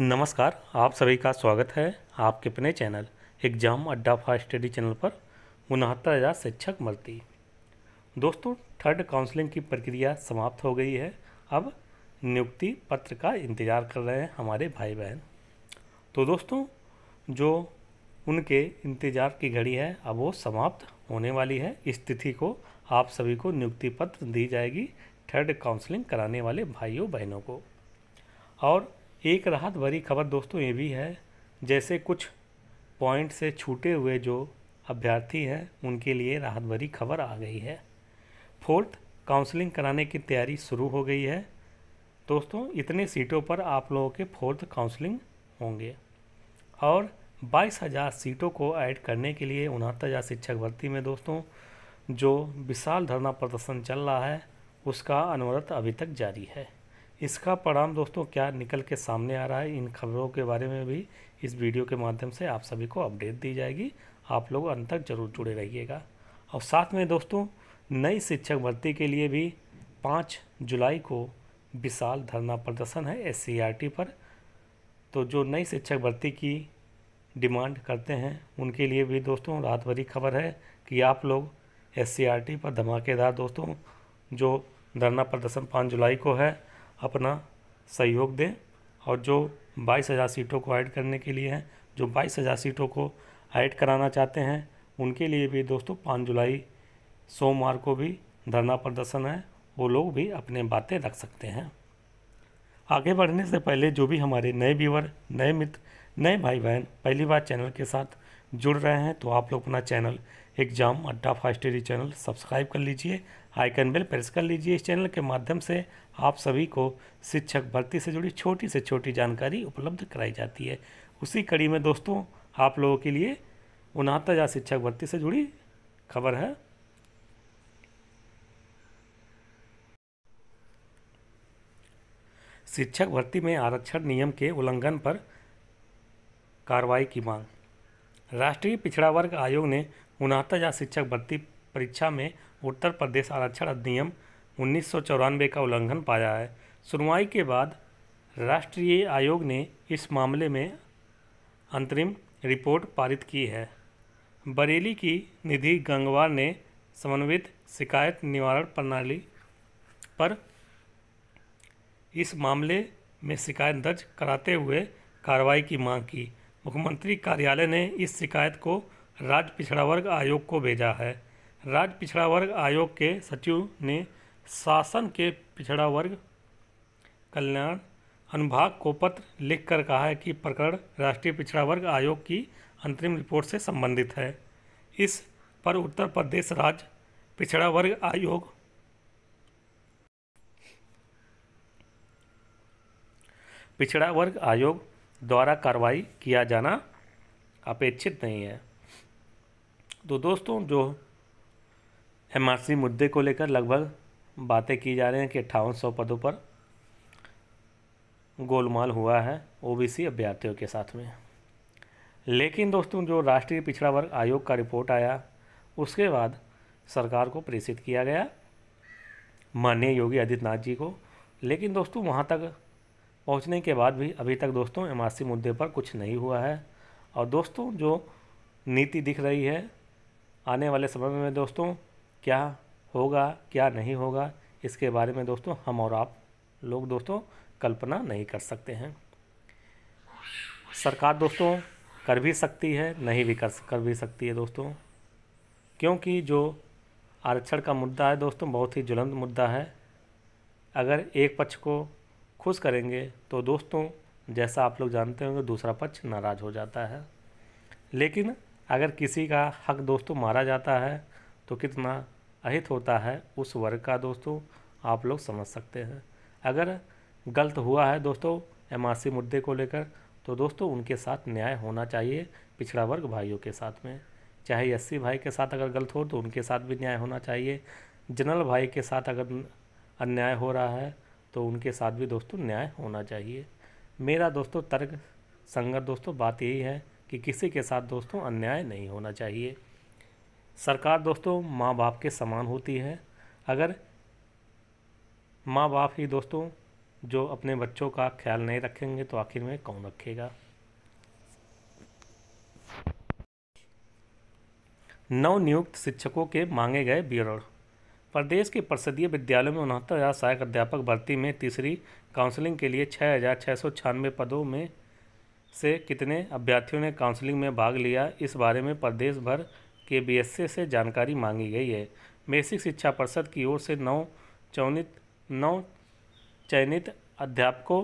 नमस्कार आप सभी का स्वागत है आपके अपने channel exam Adda fast study channel पर उनहत्तर हज़ार शिक्षक मलती दोस्तों थर्ड काउंसलिंग की प्रक्रिया समाप्त हो गई है अब नियुक्ति पत्र का इंतज़ार कर रहे हैं हमारे भाई बहन तो दोस्तों जो उनके इंतज़ार की घड़ी है अब वो समाप्त होने वाली है इस तिथि को आप सभी को नियुक्ति पत्र दी जाएगी थर्ड काउंसलिंग कराने वाले भाइयों बहनों को और एक राहत भरी खबर दोस्तों ये भी है जैसे कुछ पॉइंट से छूटे हुए जो अभ्यर्थी हैं उनके लिए राहत भरी खबर आ गई है फोर्थ काउंसलिंग कराने की तैयारी शुरू हो गई है दोस्तों इतने सीटों पर आप लोगों के फोर्थ काउंसलिंग होंगे और बाईस हज़ार सीटों को ऐड करने के लिए उनहत्तर हज़ार शिक्षक भर्ती में दोस्तों जो विशाल धरना प्रदर्शन चल रहा है उसका अनवरत अभी तक जारी है इसका परिणाम दोस्तों क्या निकल के सामने आ रहा है इन खबरों के बारे में भी इस वीडियो के माध्यम से आप सभी को अपडेट दी जाएगी आप लोग अंत तक जरूर जुड़े रहिएगा और साथ में दोस्तों नई शिक्षक भर्ती के लिए भी पाँच जुलाई को विशाल धरना प्रदर्शन है एस e पर तो जो नई शिक्षक भर्ती की डिमांड करते हैं उनके लिए भी दोस्तों रात भरी खबर है कि आप लोग एस e पर धमाकेदार दोस्तों जो धरना प्रदर्शन पाँच जुलाई को है अपना सहयोग दें और जो बाईस हज़ार सीटों को ऐड करने के लिए हैं जो बाईस हज़ार सीटों को ऐड कराना चाहते हैं उनके लिए भी दोस्तों पाँच जुलाई सोमवार को भी धरना प्रदर्शन है वो लोग भी अपने बातें रख सकते हैं आगे बढ़ने से पहले जो भी हमारे नए व्यूवर नए मित्र नए भाई बहन पहली बार चैनल के साथ जुड़ रहे हैं तो आप लोग अपना चैनल एग्जाम अड्डा फास्टेरी चैनल सब्सक्राइब कर लीजिए आइकन बेल प्रेस कर लीजिए इस चैनल के माध्यम से आप सभी को शिक्षक भर्ती से जुड़ी छोटी से छोटी जानकारी उपलब्ध कराई जाती है उसी कड़ी में दोस्तों आप लोगों के लिए उनहत्तर हज़ार शिक्षक भर्ती से जुड़ी खबर है शिक्षक भर्ती में आरक्षण नियम के उल्लंघन पर कार्रवाई की मांग राष्ट्रीय पिछड़ा वर्ग आयोग ने उनहत्तर हज़ार शिक्षक भर्ती परीक्षा में उत्तर प्रदेश आरक्षण अधिनियम उन्नीस का उल्लंघन पाया है सुनवाई के बाद राष्ट्रीय आयोग ने इस मामले में अंतरिम रिपोर्ट पारित की है बरेली की निधि गंगवार ने समन्वित शिकायत निवारण प्रणाली पर इस मामले में शिकायत दर्ज कराते हुए कार्रवाई की मांग की मुख्यमंत्री कार्यालय ने इस शिकायत को राज्य पिछड़ा वर्ग आयोग को भेजा है राज्य पिछड़ा वर्ग आयोग के सचिव ने शासन के पिछड़ा वर्ग कल्याण अनुभाग को पत्र लिखकर कहा है कि प्रकरण राष्ट्रीय पिछड़ा वर्ग आयोग की अंतरिम रिपोर्ट से संबंधित है इस पर उत्तर प्रदेश राज्य पिछड़ा वर्ग आयोग पिछड़ा वर्ग आयोग द्वारा कार्रवाई किया जाना अपेक्षित नहीं है तो दोस्तों जो एमआरसी मुद्दे को लेकर लगभग बातें की जा रही हैं कि अट्ठावन सौ पदों पर गोलमाल हुआ है ओबीसी अभ्यर्थियों के साथ में लेकिन दोस्तों जो राष्ट्रीय पिछड़ा वर्ग आयोग का रिपोर्ट आया उसके बाद सरकार को प्रेषित किया गया माननीय योगी आदित्यनाथ जी को लेकिन दोस्तों वहाँ तक पहुँचने के बाद भी अभी तक दोस्तों एम मुद्दे पर कुछ नहीं हुआ है और दोस्तों जो नीति दिख रही है आने वाले समय में दोस्तों क्या होगा क्या नहीं होगा इसके बारे में दोस्तों हम और आप लोग दोस्तों कल्पना नहीं कर सकते हैं सरकार दोस्तों कर भी सकती है नहीं भी कर कर भी सकती है दोस्तों क्योंकि जो आरक्षण का मुद्दा है दोस्तों बहुत ही ज्वलंत मुद्दा है अगर एक पक्ष को खुश करेंगे तो दोस्तों जैसा आप लोग जानते होंगे दूसरा पक्ष नाराज़ हो जाता है लेकिन अगर किसी का हक दोस्तों मारा जाता है तो कितना अहित होता है उस वर्ग का दोस्तों आप लोग समझ सकते हैं अगर गलत हुआ है दोस्तों एमआरसी मुद्दे को लेकर तो दोस्तों उनके साथ न्याय होना चाहिए पिछड़ा वर्ग भाइयों के साथ में चाहे एस भाई के साथ अगर गलत हो तो उनके साथ भी न्याय होना चाहिए जनरल भाई के साथ अगर अन्याय हो रहा है तो उनके साथ भी दोस्तों न्याय होना चाहिए मेरा दोस्तों तर्क संगत दोस्तों बात यही है कि किसी के साथ दोस्तों अन्याय नहीं होना चाहिए सरकार दोस्तों माँ बाप के समान होती है अगर माँ बाप ही दोस्तों जो अपने बच्चों का ख्याल नहीं रखेंगे तो आखिर में कौन रखेगा नियुक्त शिक्षकों के मांगे गए ब्यौरण प्रदेश के प्रसदीय विद्यालयों में उनहत्तर हज़ार सहायक अध्यापक भर्ती में तीसरी काउंसलिंग के लिए छः हज़ार छः सौ छियानवे पदों में से कितने अभ्यर्थियों ने काउंसलिंग में भाग लिया इस बारे में प्रदेश भर के बीएसए से जानकारी मांगी गई है बेसिक शिक्षा परिषद की ओर से नौ चौनित नौ चयनित अध्यापकों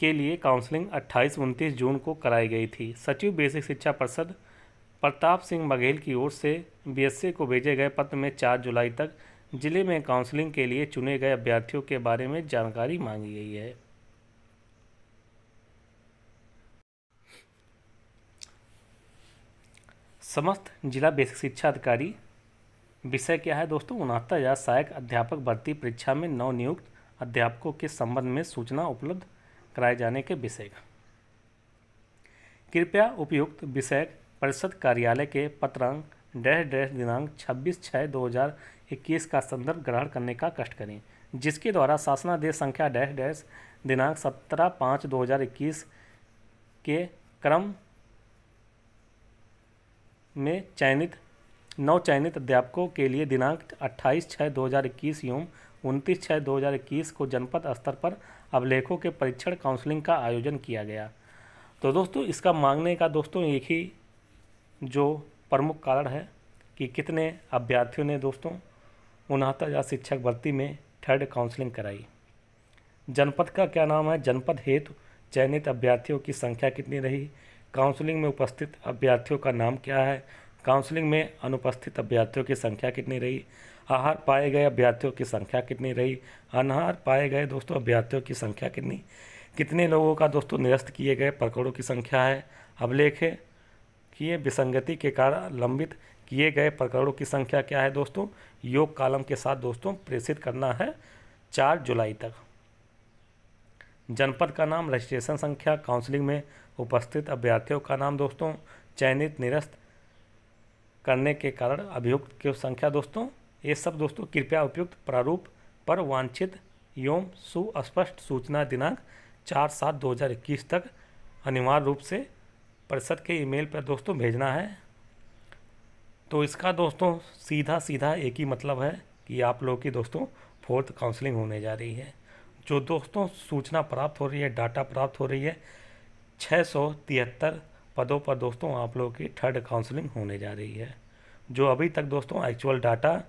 के लिए काउंसलिंग 28 उनतीस जून को कराई गई थी सचिव बेसिक शिक्षा परिषद प्रताप सिंह बघेल की ओर से बी को भेजे गए पत्र में 4 जुलाई तक जिले में काउंसलिंग के लिए चुने गए अभ्यर्थियों के बारे में जानकारी मांगी गई है समस्त जिला बेसिक शिक्षा अधिकारी विषय क्या है दोस्तों उनहत्तर हज़ार सहायक अध्यापक भर्ती परीक्षा में नवनियुक्त अध्यापकों के संबंध में सूचना उपलब्ध कराए जाने के विषय का कृपया उपयुक्त विषय परिषद कार्यालय के पत्रांक डैश डैश दिनांक 26 छः 2021 का संदर्भ ग्रहण करने का कष्ट करें जिसके द्वारा शासनादेश संख्या डैश डैश दिनांक 17 पाँच 2021 के क्रम में चयनित नौ चयनित अध्यापकों के लिए दिनांक 28 छः 2021 एवं उनतीस छः दो को जनपद स्तर पर अभिलेखों के परीक्षण काउंसलिंग का आयोजन किया गया तो दोस्तों इसका मांगने का दोस्तों एक ही जो प्रमुख कारण है कि कितने अभ्यर्थियों ने दोस्तों उनहत्तर हज़ार शिक्षक भर्ती में थर्ड काउंसलिंग कराई जनपद का क्या नाम है जनपद हेतु चयनित अभ्यर्थियों की संख्या कितनी रही काउंसलिंग में उपस्थित अभ्यर्थियों का नाम क्या है काउंसलिंग में अनुपस्थित अभ्यर्थियों की संख्या कितनी रही आहार पाए गए अभ्यर्थियों की संख्या कितनी रही अनहार पाए गए दोस्तों अभ्यर्थियों की संख्या कितनी कितने लोगों का दोस्तों निरस्त किए गए प्रकरणों की संख्या है अभिलेख किए विसंगति के कारण लंबित किए गए प्रकरणों की संख्या क्या है दोस्तों योग कालम के साथ दोस्तों प्रेषित करना है चार जुलाई तक जनपद का नाम रजिस्ट्रेशन संख्या काउंसलिंग में उपस्थित अभ्यर्थियों का नाम दोस्तों चयनित निरस्त करने के कारण अभियुक्त की संख्या दोस्तों ये सब दोस्तों कृपया उपयुक्त प्रारूप पर वांछित एवं सुस्पष्ट सूचना दिनांक चार सात दो हज़ार इक्कीस तक अनिवार्य रूप से परिषद के ईमेल पर दोस्तों भेजना है तो इसका दोस्तों सीधा सीधा एक ही मतलब है कि आप लोगों की दोस्तों फोर्थ काउंसलिंग होने जा रही है जो दोस्तों सूचना प्राप्त हो रही है डाटा प्राप्त हो रही है छः सौ तिहत्तर पदों पर दोस्तों आप लोगों की थर्ड काउंसलिंग होने जा रही है जो अभी तक दोस्तों एक्चुअल डाटा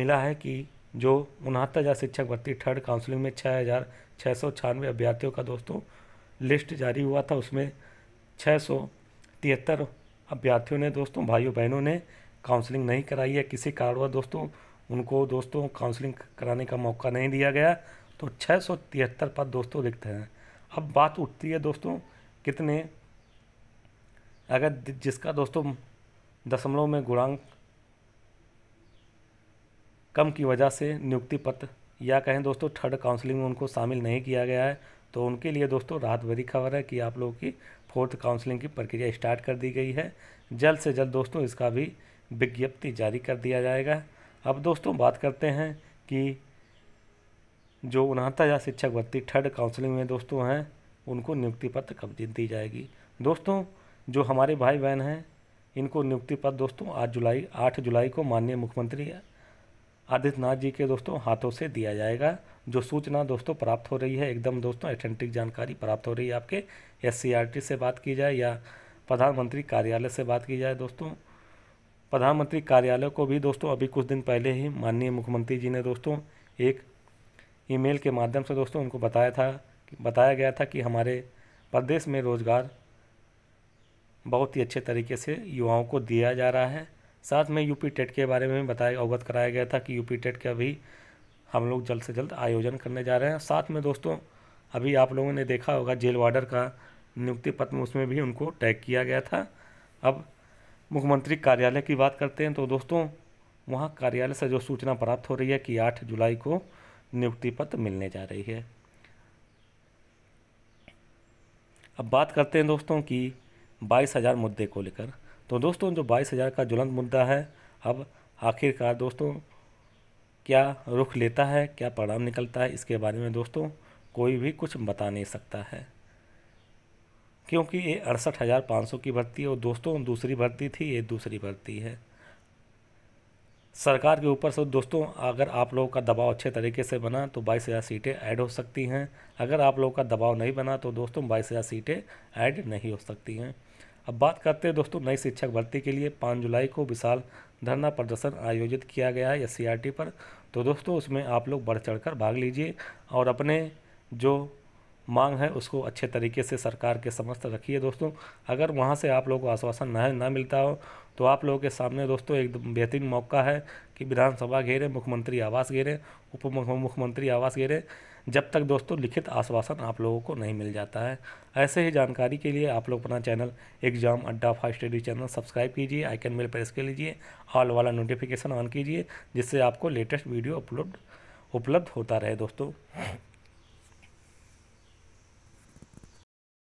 मिला है कि जो उनहत्तर हज़ार शिक्षक भर्ती थर्ड काउंसलिंग में छः हज़ार छः सौ छियानवे अभ्यर्थियों का दोस्तों लिस्ट जारी हुआ था उसमें छः सौ तिहत्तर अभ्यर्थियों ने दोस्तों भाइयों बहनों ने काउंसलिंग नहीं कराई है किसी कारण दोस्तों उनको दोस्तों काउंसलिंग कराने का मौका नहीं दिया गया तो छः सौ तिहत्तर पद दोस्तों लिखते हैं अब बात उठती है दोस्तों कितने अगर जिसका दोस्तों दशमलव में गुणांक कम की वजह से नियुक्ति पत्र या कहें दोस्तों थर्ड काउंसलिंग में उनको शामिल नहीं किया गया है तो उनके लिए दोस्तों रात भरी खबर है कि आप लोगों की फोर्थ काउंसलिंग की प्रक्रिया स्टार्ट कर दी गई है जल्द से जल्द दोस्तों इसका भी विज्ञप्ति जारी कर दिया जाएगा अब दोस्तों बात करते हैं कि जो उनहत्तर हज़ार शिक्षक भर्ती थर्ड काउंसलिंग में दोस्तों हैं उनको नियुक्ति पत्र कब दी जाएगी दोस्तों जो हमारे भाई बहन हैं इनको नियुक्ति पत्र दोस्तों आठ जुलाई आठ जुलाई को माननीय मुख्यमंत्री आदित्यनाथ जी के दोस्तों हाथों से दिया जाएगा जो सूचना दोस्तों प्राप्त हो रही है एकदम दोस्तों एथेंटिक जानकारी प्राप्त हो रही है आपके एस से बात की जाए या प्रधानमंत्री कार्यालय से बात की जाए दोस्तों प्रधानमंत्री कार्यालय को भी दोस्तों अभी कुछ दिन पहले ही माननीय मुख्यमंत्री जी ने दोस्तों एक ईमेल के माध्यम से दोस्तों उनको बताया था बताया गया था कि हमारे प्रदेश में रोज़गार बहुत ही अच्छे तरीके से युवाओं को दिया जा रहा है साथ में यूपी टेट के बारे में बताया अवगत कराया गया था कि यूपी टेट का भी हम लोग जल्द से जल्द आयोजन करने जा रहे हैं साथ में दोस्तों अभी आप लोगों ने देखा होगा जेल वार्डर का नियुक्ति पत्र उसमें भी उनको टैग किया गया था अब मुख्यमंत्री कार्यालय की बात करते हैं तो दोस्तों वहाँ कार्यालय से जो सूचना प्राप्त हो रही है कि आठ जुलाई को नियुक्ति पत्र मिलने जा रही है अब बात करते हैं दोस्तों की बाईस हज़ार मुद्दे को लेकर तो दोस्तों जो बाईस हज़ार का ज्वलंत मुद्दा है अब आखिरकार दोस्तों क्या रुख लेता है क्या परिणाम निकलता है इसके बारे में दोस्तों कोई भी कुछ बता नहीं सकता है क्योंकि ये अड़सठ हज़ार पाँच सौ की भर्ती है और दोस्तों दूसरी भर्ती थी ये दूसरी भर्ती है सरकार के ऊपर से दोस्तों अगर आप लोगों का दबाव अच्छे तरीके से बना तो बाईस हज़ार सीटें ऐड हो सकती हैं अगर आप लोगों का दबाव नहीं बना तो दोस्तों बाईस हज़ार सीटें ऐड नहीं हो सकती हैं अब बात करते हैं दोस्तों नई शिक्षक भर्ती के लिए पाँच जुलाई को विशाल धरना प्रदर्शन आयोजित किया गया है एस पर तो दोस्तों उसमें आप लोग बढ़ चढ़ भाग लीजिए और अपने जो मांग है उसको अच्छे तरीके से सरकार के समस्त रखिए दोस्तों अगर वहाँ से आप लोग को आश्वासन न ना मिलता हो तो आप लोगों के सामने दोस्तों एक बेहतरीन मौका है कि विधानसभा घेरे मुख्यमंत्री आवास घेरे उप मुख्यमंत्री आवास घेरे जब तक दोस्तों लिखित आश्वासन आप लोगों को नहीं मिल जाता है ऐसे ही जानकारी के लिए आप लोग अपना channel exam Adda five study channel subscribe कीजिए आइकन मेल प्रेस कर लीजिए ऑल वाला नोटिफिकेशन ऑन कीजिए जिससे आपको लेटेस्ट वीडियो अपलोड उपलब्ध होता रहे दोस्तों